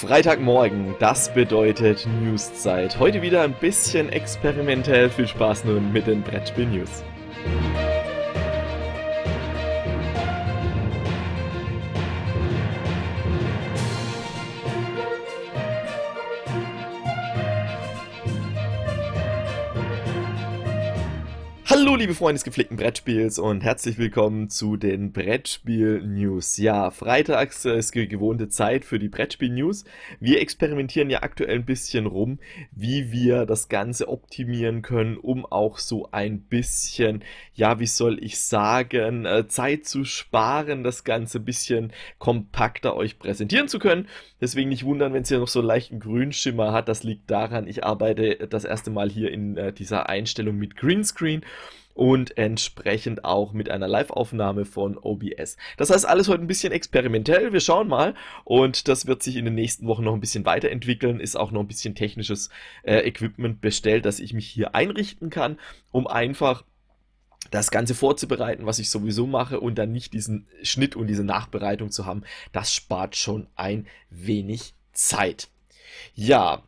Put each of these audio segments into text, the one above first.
Freitagmorgen, das bedeutet Newszeit. Heute wieder ein bisschen experimentell. Viel Spaß nun mit den Brettspiel-News. liebe Freunde des gepflegten Brettspiels und herzlich willkommen zu den Brettspiel-News. Ja, freitags ist die gewohnte Zeit für die Brettspiel-News. Wir experimentieren ja aktuell ein bisschen rum, wie wir das Ganze optimieren können, um auch so ein bisschen, ja, wie soll ich sagen, äh, Zeit zu sparen, das Ganze ein bisschen kompakter euch präsentieren zu können. Deswegen nicht wundern, wenn es hier noch so einen leichten Grünschimmer hat. Das liegt daran, ich arbeite das erste Mal hier in äh, dieser Einstellung mit Greenscreen und entsprechend auch mit einer Live-Aufnahme von OBS. Das heißt, alles heute ein bisschen experimentell. Wir schauen mal und das wird sich in den nächsten Wochen noch ein bisschen weiterentwickeln. Ist auch noch ein bisschen technisches äh, Equipment bestellt, dass ich mich hier einrichten kann, um einfach das Ganze vorzubereiten, was ich sowieso mache und dann nicht diesen Schnitt und diese Nachbereitung zu haben, das spart schon ein wenig Zeit. Ja,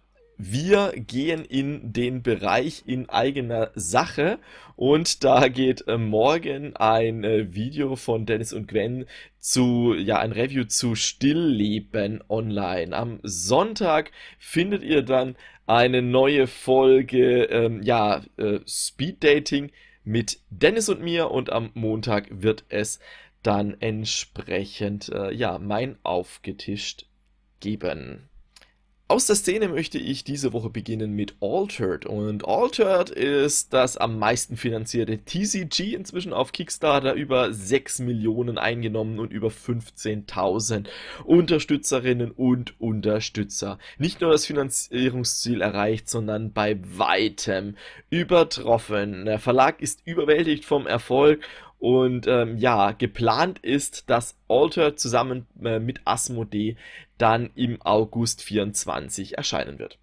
wir gehen in den Bereich in eigener Sache und da geht äh, morgen ein äh, Video von Dennis und Gwen zu, ja, ein Review zu Stillleben online. Am Sonntag findet ihr dann eine neue Folge, ähm, ja, äh, Speed Dating mit Dennis und mir und am Montag wird es dann entsprechend, äh, ja, mein aufgetischt geben. Aus der Szene möchte ich diese Woche beginnen mit Altered. Und Altered ist das am meisten finanzierte TCG inzwischen auf Kickstarter über 6 Millionen eingenommen und über 15.000 Unterstützerinnen und Unterstützer. Nicht nur das Finanzierungsziel erreicht, sondern bei weitem übertroffen. Der Verlag ist überwältigt vom Erfolg und ähm, ja, geplant ist, dass Alter zusammen äh, mit Asmodee dann im August 24 erscheinen wird.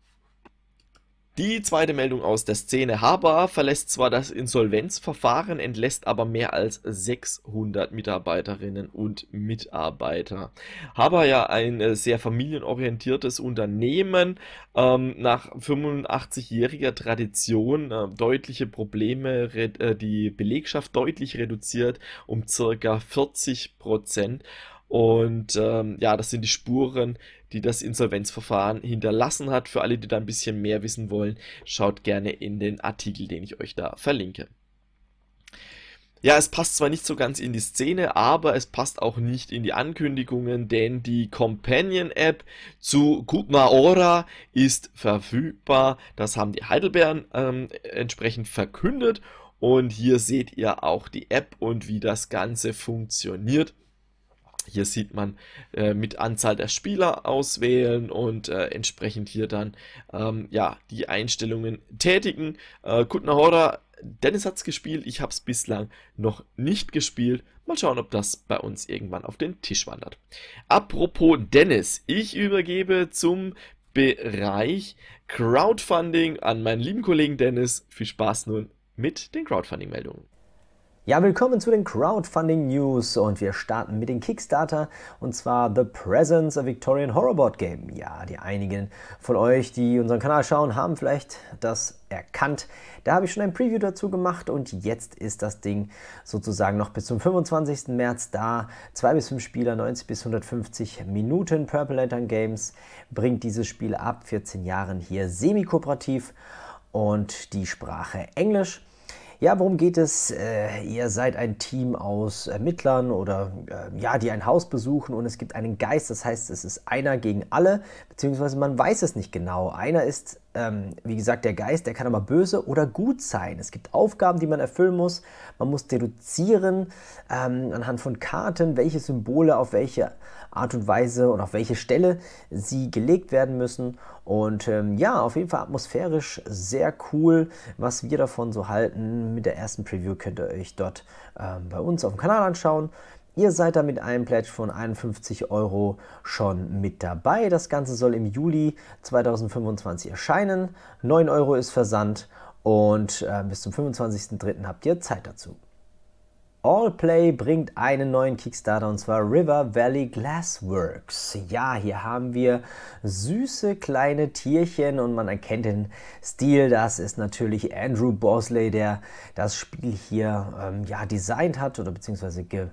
Die zweite Meldung aus der Szene. Haber verlässt zwar das Insolvenzverfahren, entlässt aber mehr als 600 Mitarbeiterinnen und Mitarbeiter. Haber ja ein äh, sehr familienorientiertes Unternehmen, ähm, nach 85-jähriger Tradition äh, deutliche Probleme, äh, die Belegschaft deutlich reduziert um circa 40 Prozent. Und ähm, ja, das sind die Spuren, die das Insolvenzverfahren hinterlassen hat. Für alle, die da ein bisschen mehr wissen wollen, schaut gerne in den Artikel, den ich euch da verlinke. Ja, es passt zwar nicht so ganz in die Szene, aber es passt auch nicht in die Ankündigungen, denn die Companion-App zu Kutmaora ist verfügbar. Das haben die Heidelbeeren ähm, entsprechend verkündet. Und hier seht ihr auch die App und wie das Ganze funktioniert. Hier sieht man äh, mit Anzahl der Spieler auswählen und äh, entsprechend hier dann ähm, ja, die Einstellungen tätigen. Äh, Kutnahora, Dennis hat es gespielt, ich habe es bislang noch nicht gespielt. Mal schauen, ob das bei uns irgendwann auf den Tisch wandert. Apropos Dennis, ich übergebe zum Bereich Crowdfunding an meinen lieben Kollegen Dennis. Viel Spaß nun mit den Crowdfunding-Meldungen. Ja, willkommen zu den Crowdfunding News und wir starten mit dem Kickstarter und zwar The Presence a Victorian Horrorboard Game. Ja, die einigen von euch, die unseren Kanal schauen, haben vielleicht das erkannt. Da habe ich schon ein Preview dazu gemacht und jetzt ist das Ding sozusagen noch bis zum 25. März da. Zwei bis fünf Spieler, 90 bis 150 Minuten. Purple Lantern Games bringt dieses Spiel ab 14 Jahren hier semi-kooperativ und die Sprache Englisch. Ja, worum geht es? Äh, ihr seid ein Team aus Ermittlern oder äh, ja, die ein Haus besuchen und es gibt einen Geist, das heißt, es ist einer gegen alle, beziehungsweise man weiß es nicht genau. Einer ist ähm, wie gesagt, der Geist, der kann aber böse oder gut sein. Es gibt Aufgaben, die man erfüllen muss. Man muss deduzieren ähm, anhand von Karten, welche Symbole auf welche Art und Weise und auf welche Stelle sie gelegt werden müssen. Und ähm, ja, auf jeden Fall atmosphärisch sehr cool, was wir davon so halten. Mit der ersten Preview könnt ihr euch dort ähm, bei uns auf dem Kanal anschauen. Ihr seid da mit einem Pledge von 51 Euro schon mit dabei. Das Ganze soll im Juli 2025 erscheinen. 9 Euro ist Versand und äh, bis zum 25.03. habt ihr Zeit dazu. Allplay bringt einen neuen Kickstarter und zwar River Valley Glassworks. Ja, hier haben wir süße kleine Tierchen und man erkennt den Stil. Das ist natürlich Andrew Bosley, der das Spiel hier ähm, ja designt hat oder beziehungsweise ge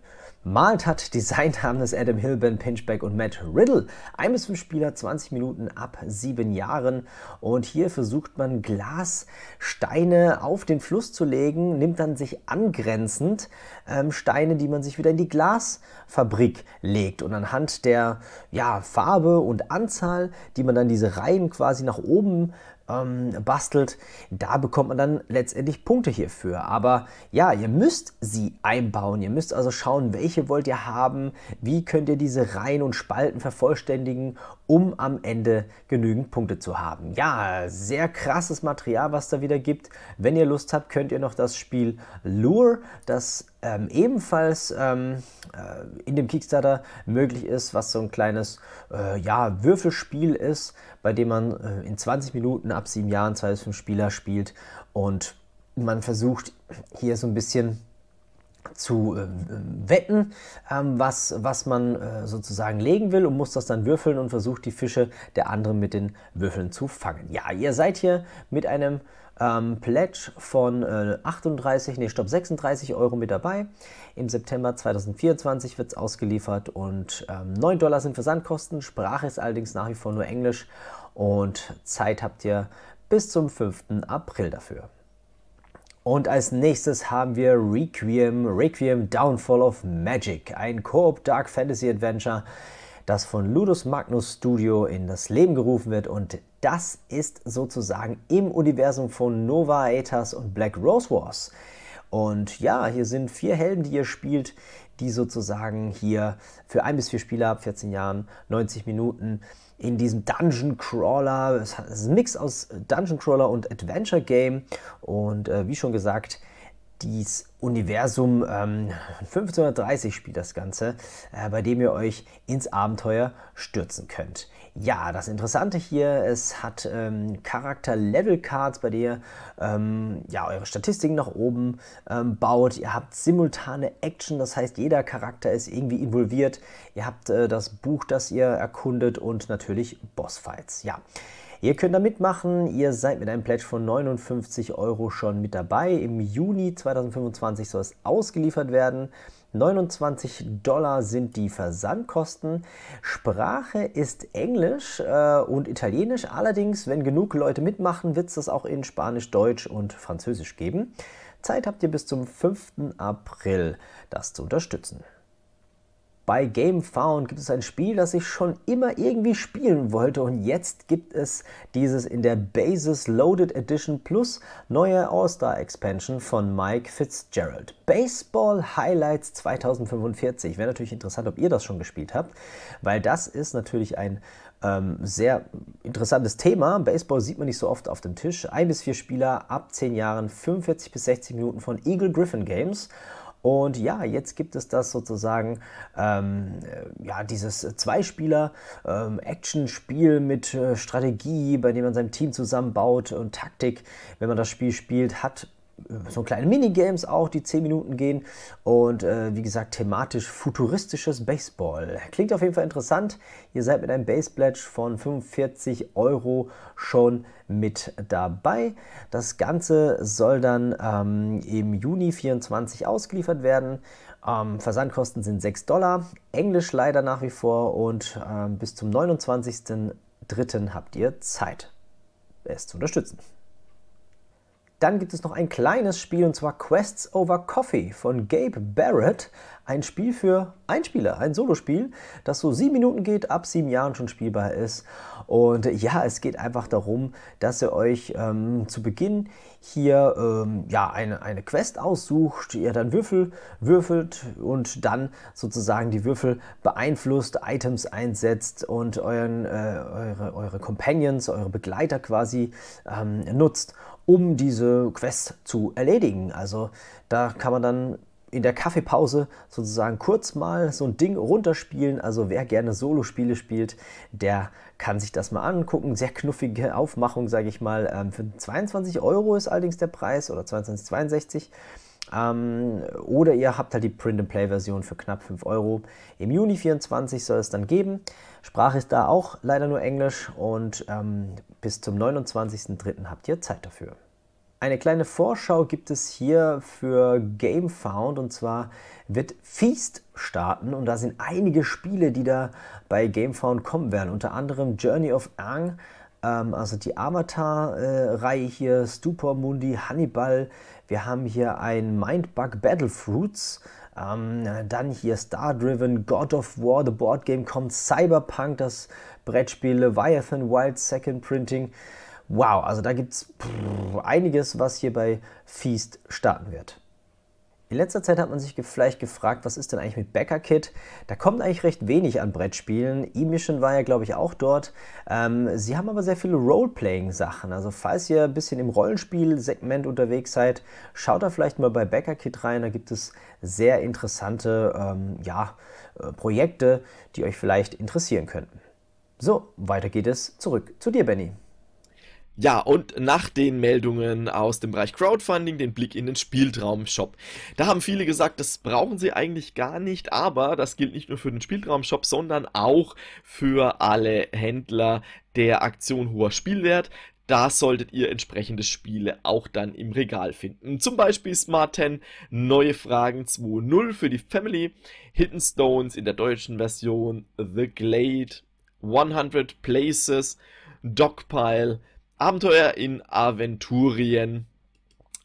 Malt hat designt haben das Adam Hill, Ben Pinchback und Matt Riddle. Ein bis fünf Spieler, 20 Minuten ab sieben Jahren. Und hier versucht man Glassteine auf den Fluss zu legen, nimmt dann sich angrenzend ähm, Steine, die man sich wieder in die Glasfabrik legt. Und anhand der ja, Farbe und Anzahl, die man dann diese Reihen quasi nach oben ähm, bastelt, da bekommt man dann letztendlich Punkte hierfür. Aber ja, ihr müsst sie einbauen. Ihr müsst also schauen, welche wollt ihr haben, wie könnt ihr diese Reihen und Spalten vervollständigen, um am Ende genügend Punkte zu haben. Ja, sehr krasses Material, was da wieder gibt. Wenn ihr Lust habt, könnt ihr noch das Spiel Lure, das ähm, ebenfalls ähm, äh, in dem Kickstarter möglich ist, was so ein kleines äh, ja, Würfelspiel ist, bei dem man äh, in 20 Minuten ab sieben Jahren zwei bis fünf Spieler spielt und man versucht hier so ein bisschen zu äh, wetten, ähm, was, was man äh, sozusagen legen will und muss das dann würfeln und versucht die Fische der anderen mit den Würfeln zu fangen. Ja, ihr seid hier mit einem ähm, Pledge von äh, 38, nee, stopp, 36 Euro mit dabei. Im September 2024 wird es ausgeliefert und ähm, 9 Dollar sind Versandkosten. Sprache ist allerdings nach wie vor nur Englisch und Zeit habt ihr bis zum 5. April dafür. Und als nächstes haben wir Requiem, Requiem Downfall of Magic, ein Koop Dark Fantasy Adventure, das von Ludus Magnus Studio in das Leben gerufen wird und das ist sozusagen im Universum von Nova Aethas und Black Rose Wars. Und ja, hier sind vier Helden, die ihr spielt, die sozusagen hier für ein bis vier Spieler ab 14 Jahren 90 Minuten in diesem Dungeon Crawler. Es ist ein Mix aus äh, Dungeon Crawler und Adventure Game. Und äh, wie schon gesagt, dieses Universum ähm, 1530 spielt das Ganze, äh, bei dem ihr euch ins Abenteuer stürzen könnt. Ja, das Interessante hier, es hat ähm, Charakter-Level-Cards, bei der ähm, ja, eure Statistiken nach oben ähm, baut. Ihr habt simultane Action, das heißt, jeder Charakter ist irgendwie involviert. Ihr habt äh, das Buch, das ihr erkundet und natürlich Bossfights. Ja. Ihr könnt da mitmachen, ihr seid mit einem Pledge von 59 Euro schon mit dabei. Im Juni 2025 soll es ausgeliefert werden. 29 Dollar sind die Versandkosten. Sprache ist Englisch äh, und Italienisch. Allerdings, wenn genug Leute mitmachen, wird es das auch in Spanisch, Deutsch und Französisch geben. Zeit habt ihr bis zum 5. April, das zu unterstützen. Bei GameFound gibt es ein Spiel, das ich schon immer irgendwie spielen wollte und jetzt gibt es dieses in der Basis Loaded Edition plus neue All-Star Expansion von Mike Fitzgerald. Baseball Highlights 2045. Wäre natürlich interessant, ob ihr das schon gespielt habt, weil das ist natürlich ein ähm, sehr interessantes Thema. Baseball sieht man nicht so oft auf dem Tisch. Ein bis vier Spieler ab zehn Jahren, 45 bis 60 Minuten von Eagle Griffin Games. Und ja, jetzt gibt es das sozusagen, ähm, äh, ja, dieses Zweispieler-Action-Spiel ähm, mit äh, Strategie, bei dem man sein Team zusammenbaut und Taktik, wenn man das Spiel spielt, hat so kleine Minigames auch, die 10 Minuten gehen. Und äh, wie gesagt, thematisch futuristisches Baseball. Klingt auf jeden Fall interessant. Ihr seid mit einem Base von 45 Euro schon mit dabei. Das Ganze soll dann ähm, im Juni 24 ausgeliefert werden. Ähm, Versandkosten sind 6 Dollar. Englisch leider nach wie vor. Und ähm, bis zum 29.03. habt ihr Zeit, es zu unterstützen. Dann gibt es noch ein kleines Spiel und zwar Quests Over Coffee von Gabe Barrett. Ein Spiel für Einspieler, ein Solospiel, das so sieben Minuten geht, ab sieben Jahren schon spielbar ist. Und ja, es geht einfach darum, dass ihr euch ähm, zu Beginn hier ähm, ja, eine, eine Quest aussucht, ihr dann Würfel würfelt und dann sozusagen die Würfel beeinflusst, Items einsetzt und euren, äh, eure, eure Companions, eure Begleiter quasi ähm, nutzt um diese Quest zu erledigen. Also da kann man dann in der Kaffeepause sozusagen kurz mal so ein Ding runterspielen. Also wer gerne Solo-Spiele spielt, der kann sich das mal angucken. Sehr knuffige Aufmachung, sage ich mal. Ähm, für 22 Euro ist allerdings der Preis oder 22,62. Ähm, oder ihr habt halt die Print-and-Play-Version für knapp 5 Euro. Im Juni 24 soll es dann geben. Sprache ist da auch leider nur Englisch und ähm, bis zum 29.03. habt ihr Zeit dafür. Eine kleine Vorschau gibt es hier für GameFound und zwar wird Feast starten und da sind einige Spiele, die da bei GameFound kommen werden. Unter anderem Journey of Ang, ähm, also die Avatar-Reihe äh, hier, Stupor Mundi, Hannibal, wir haben hier ein Mindbug Battlefruits. Ähm, dann hier Star-Driven, God of War, The Board Game kommt, Cyberpunk, das Brettspiel, Leviathan, Wild Second Printing. Wow, also da gibt es einiges, was hier bei Feast starten wird. In letzter Zeit hat man sich vielleicht gefragt, was ist denn eigentlich mit Becker Kid? Da kommt eigentlich recht wenig an Brettspielen. E-Mission war ja, glaube ich, auch dort. Ähm, sie haben aber sehr viele Roleplaying-Sachen. Also falls ihr ein bisschen im Rollenspiel-Segment unterwegs seid, schaut da vielleicht mal bei Becker Kid rein. Da gibt es sehr interessante ähm, ja, äh, Projekte, die euch vielleicht interessieren könnten. So, weiter geht es zurück zu dir, Benny. Ja, und nach den Meldungen aus dem Bereich Crowdfunding den Blick in den Spieltraumshop. Da haben viele gesagt, das brauchen sie eigentlich gar nicht, aber das gilt nicht nur für den Spieltraumshop, sondern auch für alle Händler der Aktion hoher Spielwert. Da solltet ihr entsprechende Spiele auch dann im Regal finden. Zum Beispiel Smart 10, Neue Fragen 2.0 für die Family, Hidden Stones in der deutschen Version, The Glade, 100 Places, Dogpile, Abenteuer in Aventurien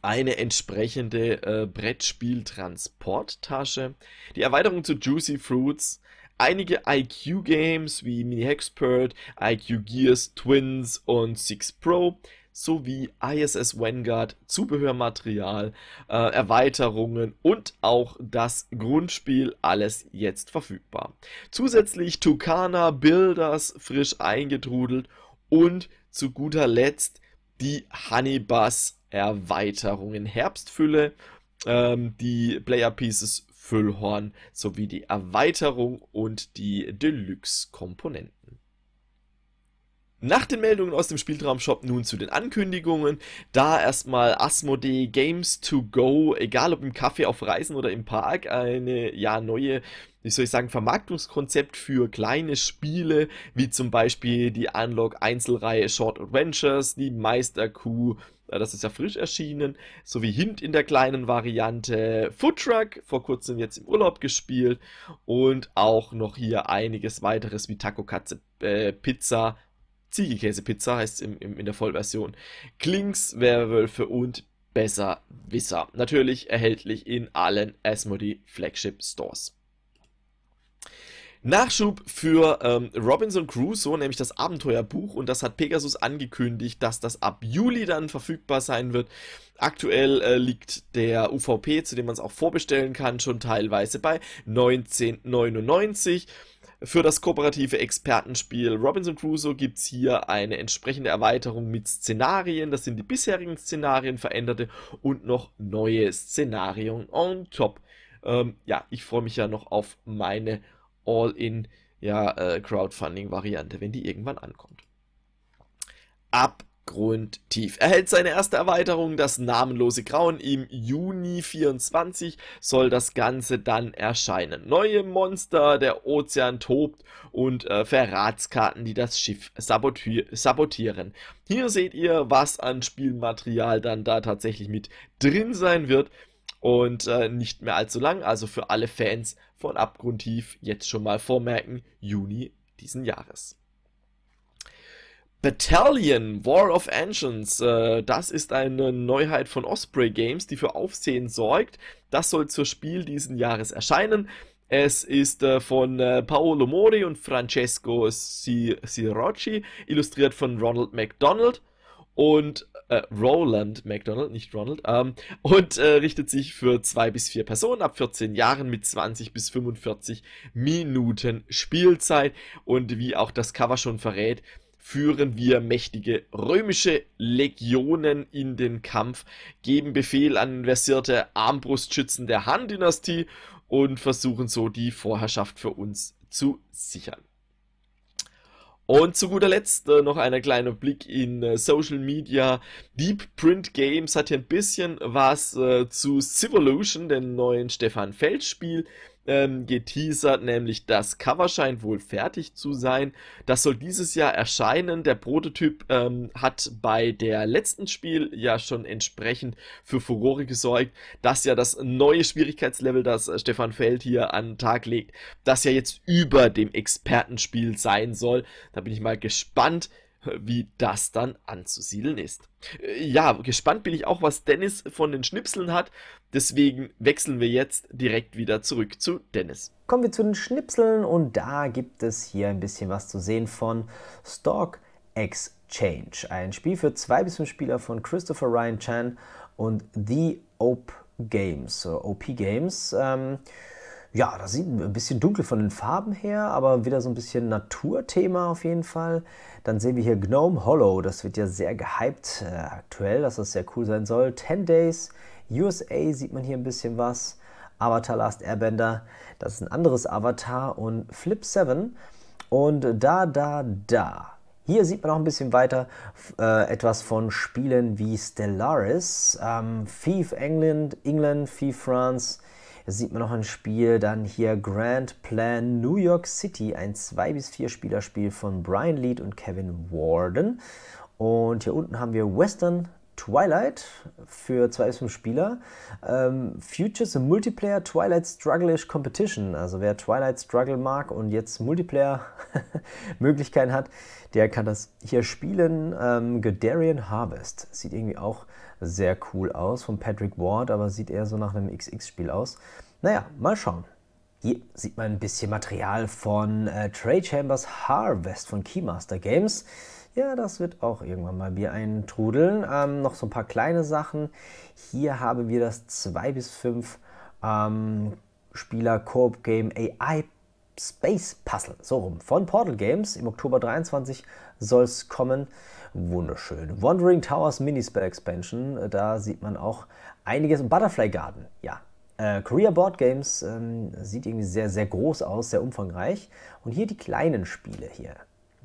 eine entsprechende äh, Brettspiel-Transporttasche, die Erweiterung zu Juicy Fruits, einige IQ-Games wie Mini-Hexpert, IQ Gears, Twins und Six Pro, sowie ISS Vanguard, Zubehörmaterial, äh, Erweiterungen und auch das Grundspiel, alles jetzt verfügbar. Zusätzlich Tucana, Builders frisch eingetrudelt und zu guter Letzt die Honeybus Erweiterungen Herbstfülle, ähm, die Player Pieces Füllhorn sowie die Erweiterung und die Deluxe Komponenten. Nach den Meldungen aus dem Spieltraumshop nun zu den Ankündigungen. Da erstmal Asmodee Games to Go, egal ob im Café auf Reisen oder im Park, eine ja neue, wie soll ich sagen, Vermarktungskonzept für kleine Spiele, wie zum Beispiel die Unlock Einzelreihe Short Adventures, die Meister Coup, äh, das ist ja frisch erschienen, sowie Hint in der kleinen Variante, Food Truck, vor kurzem jetzt im Urlaub gespielt und auch noch hier einiges weiteres wie Taco Katze, äh, Pizza Ziegenkäsepizza heißt es im, im, in der Vollversion. Klings, Werwölfe und Besserwisser. Natürlich erhältlich in allen Asmodee Flagship Stores. Nachschub für ähm, Robinson Crusoe, nämlich das Abenteuerbuch, und das hat Pegasus angekündigt, dass das ab Juli dann verfügbar sein wird. Aktuell äh, liegt der UVP, zu dem man es auch vorbestellen kann, schon teilweise bei 1999. Für das kooperative Expertenspiel Robinson Crusoe gibt es hier eine entsprechende Erweiterung mit Szenarien. Das sind die bisherigen Szenarien, veränderte und noch neue Szenarien on top. Ähm, ja, ich freue mich ja noch auf meine All-in ja, äh, Crowdfunding-Variante, wenn die irgendwann ankommt. Ab grundtief. Er hält seine erste Erweiterung, das namenlose Grauen, im Juni 24 soll das Ganze dann erscheinen. Neue Monster, der Ozean tobt und äh, Verratskarten, die das Schiff sabotieren. Hier seht ihr, was an Spielmaterial dann da tatsächlich mit drin sein wird und äh, nicht mehr allzu lang. Also für alle Fans von Abgrundtief jetzt schon mal vormerken, Juni diesen Jahres. Battalion War of Engines, äh, das ist eine Neuheit von Osprey Games, die für Aufsehen sorgt. Das soll zur Spiel diesen Jahres erscheinen. Es ist äh, von äh, Paolo Mori und Francesco Sirocci, illustriert von Ronald McDonald und äh, Roland McDonald, nicht Ronald, ähm, und äh, richtet sich für zwei bis vier Personen ab 14 Jahren mit 20 bis 45 Minuten Spielzeit. Und wie auch das Cover schon verrät, führen wir mächtige römische Legionen in den Kampf, geben Befehl an versierte Armbrustschützen der Han-Dynastie und versuchen so die Vorherrschaft für uns zu sichern. Und zu guter Letzt äh, noch ein kleiner Blick in äh, Social Media. Deep Print Games hat hier ein bisschen was äh, zu Civolution, dem neuen Stefan Feld Spiel ähm, geteasert, nämlich das Cover scheint wohl fertig zu sein. Das soll dieses Jahr erscheinen. Der Prototyp ähm, hat bei der letzten Spiel ja schon entsprechend für Furore gesorgt, dass ja das neue Schwierigkeitslevel, das äh, Stefan Feld hier an den Tag legt, das ja jetzt über dem Expertenspiel sein soll. Da bin ich mal gespannt, wie das dann anzusiedeln ist. Äh, ja, gespannt bin ich auch, was Dennis von den Schnipseln hat. Deswegen wechseln wir jetzt direkt wieder zurück zu Dennis. Kommen wir zu den Schnipseln und da gibt es hier ein bisschen was zu sehen von Stalk Exchange. Ein Spiel für zwei bis fünf Spieler von Christopher Ryan Chan und The Ope Games, OP Games. Ähm, ja, das sieht ein bisschen dunkel von den Farben her, aber wieder so ein bisschen Naturthema auf jeden Fall. Dann sehen wir hier Gnome Hollow, das wird ja sehr gehypt äh, aktuell, dass das sehr cool sein soll. 10 Days, USA sieht man hier ein bisschen was. Avatar Last Airbender, das ist ein anderes Avatar und Flip 7 und da, da, da. Hier sieht man auch ein bisschen weiter äh, etwas von Spielen wie Stellaris, ähm, Thief England, England, Thief France, sieht man noch ein Spiel, dann hier Grand Plan New York City, ein 2 bis 4 Spielerspiel von Brian Lead und Kevin Warden. Und hier unten haben wir Western Twilight für 2 bis 5 Spieler. Ähm, Futures Multiplayer Twilight Struggle-ish Competition. Also wer Twilight Struggle mag und jetzt Multiplayer-Möglichkeiten hat, der kann das hier spielen. Ähm, Guderian Harvest sieht irgendwie auch sehr cool aus von Patrick Ward, aber sieht eher so nach einem XX-Spiel aus. Naja, mal schauen. Hier sieht man ein bisschen Material von äh, Trey Chambers Harvest von Keymaster Games. Ja, das wird auch irgendwann mal Bier eintrudeln. Ähm, noch so ein paar kleine Sachen. Hier haben wir das 2 bis 5 ähm, Spieler Coop Game AI Space Puzzle, so rum, von Portal Games. Im Oktober 23 soll es kommen. Wunderschön. Wandering Towers Mini Spell Expansion, da sieht man auch einiges. Butterfly Garden, ja. Äh, Korea Board Games ähm, sieht irgendwie sehr, sehr groß aus, sehr umfangreich. Und hier die kleinen Spiele hier.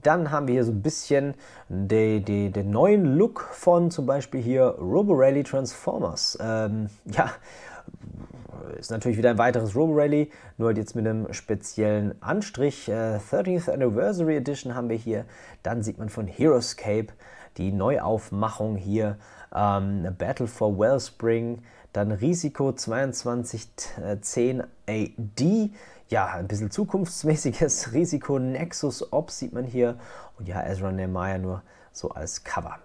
Dann haben wir hier so ein bisschen den, den, den neuen Look von zum Beispiel hier Roborally Transformers. Ähm, ja, ist natürlich wieder ein weiteres Robo Rally, nur jetzt mit einem speziellen Anstrich. Äh, 30th Anniversary Edition haben wir hier. Dann sieht man von Heroescape die Neuaufmachung hier. Ähm, Battle for Wellspring, dann Risiko 2210 äh, AD. Ja, ein bisschen zukunftsmäßiges Risiko. Nexus Ops sieht man hier. Und ja, Ezra Nehemiah nur so als Cover.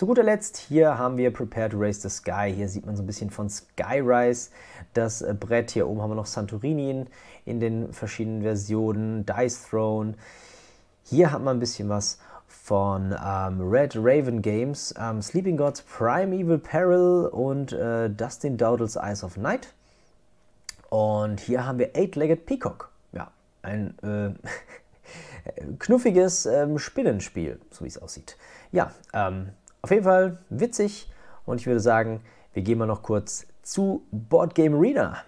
Zu guter Letzt hier haben wir Prepare to Race the Sky. Hier sieht man so ein bisschen von Skyrise das äh, Brett. Hier oben haben wir noch Santorini in den verschiedenen Versionen, Dice Throne. Hier hat man ein bisschen was von ähm, Red Raven Games, ähm, Sleeping Gods, Primeval Peril und äh, Dustin Dowdles Eyes of Night. Und hier haben wir Eight-Legged Peacock. Ja, ein äh, knuffiges ähm, Spinnenspiel, so wie es aussieht. Ja, ähm, auf jeden Fall witzig und ich würde sagen, wir gehen mal noch kurz zu Board Game Arena.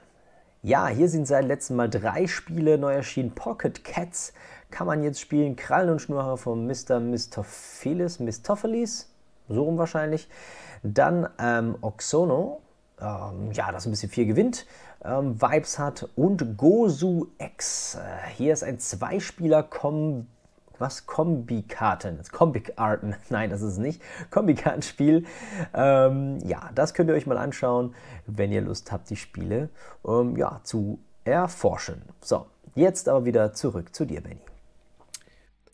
Ja, hier sind seit letztem Mal drei Spiele neu erschienen. Pocket Cats kann man jetzt spielen. Krallen und Schnurhaare von Mr. Mistopheles, Mistopheles, so rum wahrscheinlich. Dann ähm, Oxono, ähm, ja, das ein bisschen viel gewinnt, ähm, Vibes hat und Gozu X. Äh, hier ist ein Zweispieler-Kombi was? Kombikarten. Kombikarten. Nein, das ist es nicht. Kombikartenspiel. Ähm, ja, das könnt ihr euch mal anschauen, wenn ihr Lust habt, die Spiele ähm, ja, zu erforschen. So, jetzt aber wieder zurück zu dir, Benny.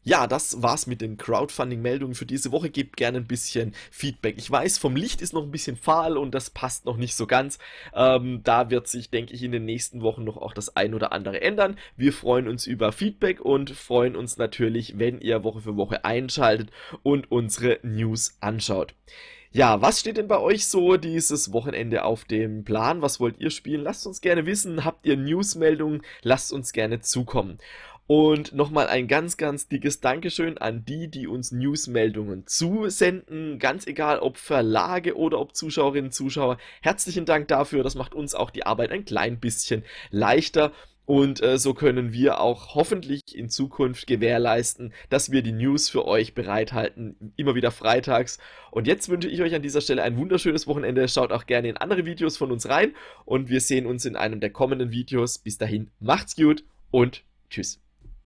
Ja, das war's mit den Crowdfunding-Meldungen für diese Woche. Gebt gerne ein bisschen Feedback. Ich weiß, vom Licht ist noch ein bisschen fahl und das passt noch nicht so ganz. Ähm, da wird sich, denke ich, in den nächsten Wochen noch auch das ein oder andere ändern. Wir freuen uns über Feedback und freuen uns natürlich, wenn ihr Woche für Woche einschaltet und unsere News anschaut. Ja, was steht denn bei euch so dieses Wochenende auf dem Plan? Was wollt ihr spielen? Lasst uns gerne wissen. Habt ihr Newsmeldungen? Lasst uns gerne zukommen. Und nochmal ein ganz, ganz dickes Dankeschön an die, die uns Newsmeldungen zusenden. Ganz egal, ob Verlage oder ob Zuschauerinnen, Zuschauer. Herzlichen Dank dafür. Das macht uns auch die Arbeit ein klein bisschen leichter. Und äh, so können wir auch hoffentlich in Zukunft gewährleisten, dass wir die News für euch bereithalten, immer wieder freitags. Und jetzt wünsche ich euch an dieser Stelle ein wunderschönes Wochenende. Schaut auch gerne in andere Videos von uns rein und wir sehen uns in einem der kommenden Videos. Bis dahin, macht's gut und tschüss.